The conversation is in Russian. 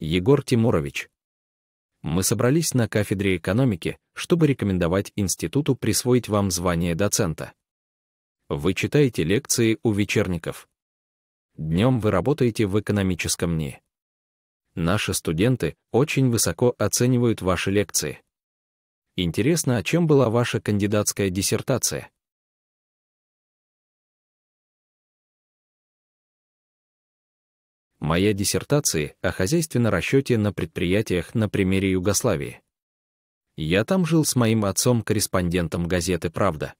Егор Тимурович. Мы собрались на кафедре экономики, чтобы рекомендовать институту присвоить вам звание доцента. Вы читаете лекции у вечерников. Днем вы работаете в экономическом НИИ. Наши студенты очень высоко оценивают ваши лекции. Интересно, о а чем была ваша кандидатская диссертация? Моя диссертация о хозяйственном расчете на предприятиях на примере Югославии. Я там жил с моим отцом-корреспондентом газеты «Правда».